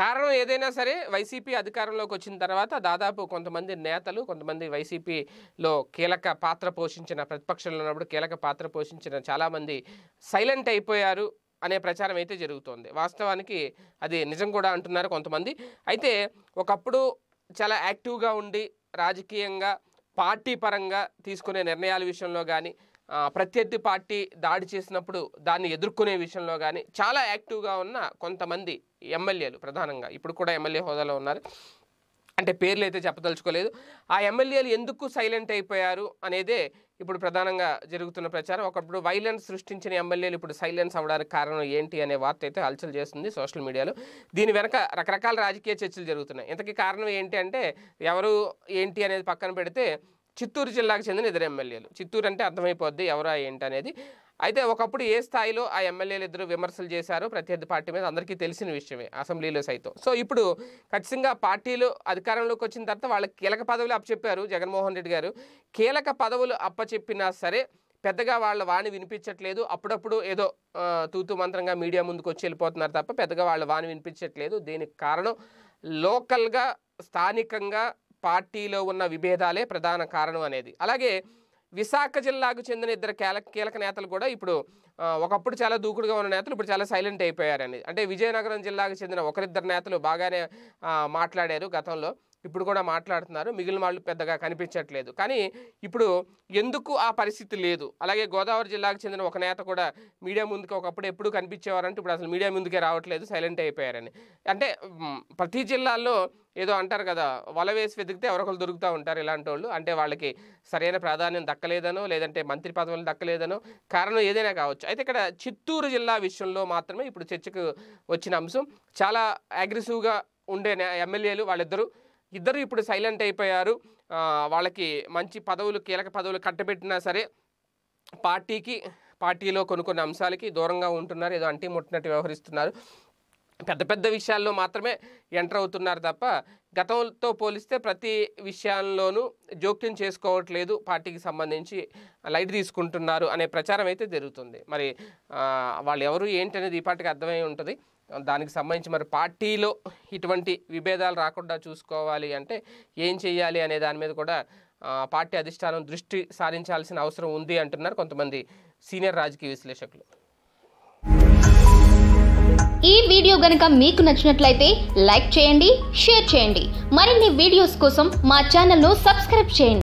కారణం ఏదైనా సరే వైసీపీ అధికారంలోకి వచ్చిన తర్వాత దాదాపు కొంతమంది నేతలు కొంతమంది వైసీపీలో కీలక పాత్ర పోషించిన ప్రతిపక్షంలో ఉన్నప్పుడు కీలక పాత్ర పోషించిన చాలామంది సైలెంట్ అయిపోయారు అనే ప్రచారం అయితే జరుగుతోంది వాస్తవానికి అది నిజం కూడా అంటున్నారు కొంతమంది అయితే ఒకప్పుడు చాలా యాక్టివ్గా ఉండి రాజకీయంగా పార్టీ పరంగా తీసుకునే నిర్ణయాల విషయంలో కానీ ప్రత్యర్థి పార్టీ దాడి చేసినప్పుడు దాన్ని ఎదుర్కొనే విషయంలో కానీ చాలా యాక్టివ్గా ఉన్న కొంతమంది ఎమ్మెల్యేలు ప్రధానంగా ఇప్పుడు కూడా ఎమ్మెల్యే హోదాలో ఉన్నారు అంటే పేర్లు అయితే చెప్పదలుచుకోలేదు ఆ ఎమ్మెల్యేలు ఎందుకు సైలెంట్ అయిపోయారు అనేదే ఇప్పుడు ప్రధానంగా జరుగుతున్న ప్రచారం ఒకప్పుడు వైలెన్స్ సృష్టించిన ఎమ్మెల్యేలు ఇప్పుడు సైలెన్స్ అవ్వడానికి కారణం ఏంటి అనే వార్త అయితే హల్చల్ చేస్తుంది సోషల్ మీడియాలో దీని వెనక రకరకాల రాజకీయ చర్చలు జరుగుతున్నాయి ఇంతకీ కారణం ఏంటి అంటే ఎవరు ఏంటి అనేది పక్కన పెడితే చిత్తూరు జిల్లాకు చెందిన ఇద్దరు ఎమ్మెల్యేలు చిత్తూరు అంటే అర్థమైపోద్ది ఎవరా ఏంటనేది అయితే ఒకప్పుడు ఏ స్థాయిలో ఆ ఎమ్మెల్యేలు ఇద్దరు విమర్శలు చేశారో ప్రత్యర్థి పార్టీ మీద అందరికీ తెలిసిన విషయమే అసెంబ్లీలో సైతం సో ఇప్పుడు ఖచ్చితంగా పార్టీలు అధికారంలోకి వచ్చిన తర్వాత వాళ్ళకి కీలక పదవులు అప్పచెప్పారు జగన్మోహన్ రెడ్డి గారు కీలక పదవులు అప్పచెప్పినా సరే పెద్దగా వాళ్ళ వాణి వినిపించట్లేదు అప్పుడప్పుడు ఏదో తూతు మంత్రంగా మీడియా ముందుకు వచ్చి వెళ్ళిపోతున్నారు తప్ప పెద్దగా వాళ్ళ వాణి వినిపించట్లేదు దీనికి కారణం లోకల్గా స్థానికంగా పార్టీలో ఉన్న విభేదాలే ప్రధాన కారణం అనేది అలాగే విశాఖ జిల్లాకు చెందిన ఇద్దరు కీలక కీలక నేతలు కూడా ఇప్పుడు ఒకప్పుడు చాలా దూకుడుగా ఉన్న నేతలు ఇప్పుడు చాలా సైలెంట్ అయిపోయారని అంటే విజయనగరం జిల్లాకు చెందిన ఒకరిద్దరు నేతలు బాగానే మాట్లాడారు గతంలో ఇప్పుడు కూడా మాట్లాడుతున్నారు మిగిలిన వాళ్ళు పెద్దగా కనిపించట్లేదు కానీ ఇప్పుడు ఎందుకు ఆ పరిస్థితి లేదు అలాగే గోదావరి జిల్లాకు చెందిన ఒక నేత కూడా మీడియా ముందుకు ఒకప్పుడు ఎప్పుడు కనిపించేవారంటే ఇప్పుడు అసలు మీడియా ముందుకే రావట్లేదు సైలెంట్ అయిపోయారని అంటే ప్రతి జిల్లాల్లో ఏదో అంటారు కదా వల వేసి వెతికితే ఎవరొకరు దొరుకుతూ ఉంటారు ఇలాంటి వాళ్ళు అంటే వాళ్ళకి సరైన ప్రాధాన్యం దక్కలేదనో లేదంటే మంత్రి పదవులు దక్కలేదనో కారణం ఏదైనా కావచ్చు అయితే ఇక్కడ చిత్తూరు జిల్లా విషయంలో మాత్రమే ఇప్పుడు చర్చకు వచ్చిన అంశం చాలా అగ్రెసివ్గా ఉండే ఎమ్మెల్యేలు వాళ్ళిద్దరూ ఇద్దరు ఇప్పుడు సైలెంట్ అయిపోయారు వాళ్ళకి మంచి పదవులు కీలక పదవులు కట్టబెట్టినా సరే పార్టీకి పార్టీలో కొన్ని కొన్ని అంశాలకి దూరంగా ఉంటున్నారు ఏదో అంటి ముట్టినట్టు వ్యవహరిస్తున్నారు పెద్ద పెద్ద విషయాల్లో మాత్రమే ఎంటర్ అవుతున్నారు తప్ప గతంతో పోలిస్తే ప్రతి విషయాల్లోనూ జోక్యం చేసుకోవట్లేదు పార్టీకి సంబంధించి లైట్ తీసుకుంటున్నారు అనే ప్రచారం అయితే జరుగుతుంది మరి వాళ్ళు ఎవరు ఏంటనేది ఈ పార్టీకి అర్థమై ఉంటుంది దానికి సంబంధించి మరి పార్టీలో ఇటువంటి విభేదాలు రాకుండా చూసుకోవాలి అంటే ఏం చేయాలి అనే దాని మీద కూడా పార్టీ అధిష్టానం దృష్టి సారించాల్సిన అవసరం ఉంది అంటున్నారు కొంతమంది సీనియర్ రాజకీయ విశ్లేషకులు ఈ వీడియో గనక మీకు నచ్చినట్లయితే లైక్ చేయండి షేర్ చేయండి మరిన్ని వీడియోస్ కోసం మా ఛానల్ను సబ్స్క్రైబ్ చేయండి